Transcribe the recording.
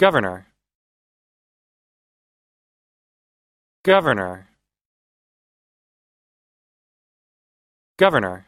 governor governor governor